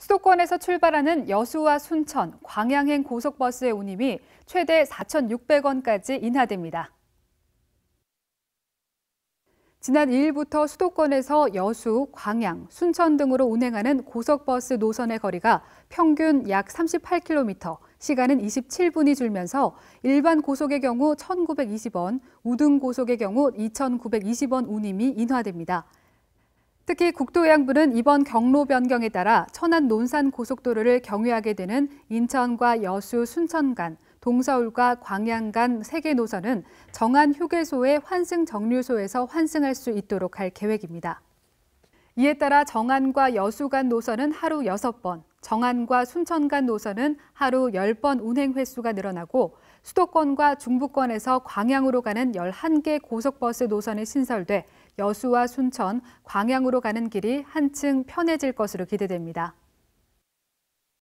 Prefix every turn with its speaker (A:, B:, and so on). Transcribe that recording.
A: 수도권에서 출발하는 여수와 순천, 광양행 고속버스의 운임이 최대 4,600원까지 인하됩니다. 지난 2일부터 수도권에서 여수, 광양, 순천 등으로 운행하는 고속버스 노선의 거리가 평균 약 38km, 시간은 27분이 줄면서 일반 고속의 경우 1,920원, 우등 고속의 경우 2,920원 운임이 인하됩니다. 특히 국토해양부는 이번 경로 변경에 따라 천안 논산 고속도로를 경유하게 되는 인천과 여수, 순천 간, 동서울과 광양 간3개 노선은 정한 휴게소의 환승 정류소에서 환승할 수 있도록 할 계획입니다. 이에 따라 정안과 여수 간 노선은 하루 6번, 정안과 순천 간 노선은 하루 10번 운행 횟수가 늘어나고 수도권과 중부권에서 광양으로 가는 11개 고속버스 노선이 신설돼 여수와 순천, 광양으로 가는 길이 한층 편해질 것으로 기대됩니다.